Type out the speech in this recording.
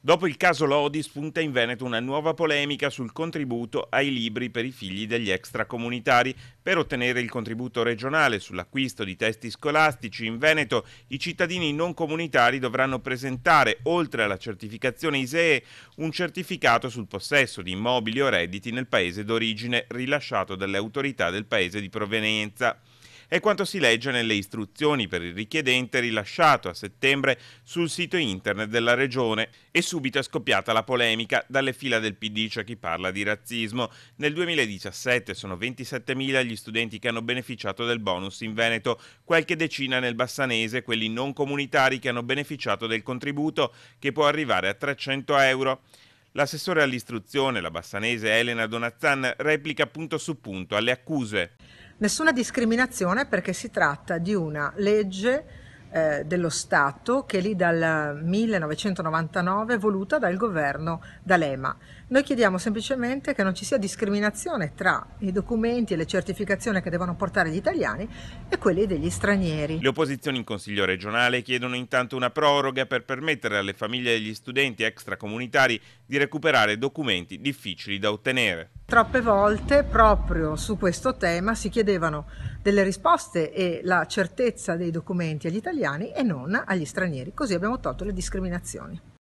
Dopo il caso Lodi spunta in Veneto una nuova polemica sul contributo ai libri per i figli degli extracomunitari. Per ottenere il contributo regionale sull'acquisto di testi scolastici in Veneto, i cittadini non comunitari dovranno presentare, oltre alla certificazione ISEE, un certificato sul possesso di immobili o redditi nel paese d'origine rilasciato dalle autorità del paese di provenienza. È quanto si legge nelle istruzioni per il richiedente rilasciato a settembre sul sito internet della Regione. E subito è scoppiata la polemica. Dalle fila del PD c'è cioè chi parla di razzismo. Nel 2017 sono 27.000 gli studenti che hanno beneficiato del bonus in Veneto, qualche decina nel Bassanese, quelli non comunitari che hanno beneficiato del contributo che può arrivare a 300 euro. L'assessore all'istruzione, la bassanese Elena Donazzan, replica punto su punto alle accuse. Nessuna discriminazione perché si tratta di una legge eh, dello Stato che è lì dal 1999 è voluta dal governo D'Alema. Noi chiediamo semplicemente che non ci sia discriminazione tra i documenti e le certificazioni che devono portare gli italiani e quelli degli stranieri. Le opposizioni in Consiglio regionale chiedono intanto una proroga per permettere alle famiglie degli studenti extracomunitari di recuperare documenti difficili da ottenere. Troppe volte proprio su questo tema si chiedevano delle risposte e la certezza dei documenti agli italiani e non agli stranieri, così abbiamo tolto le discriminazioni.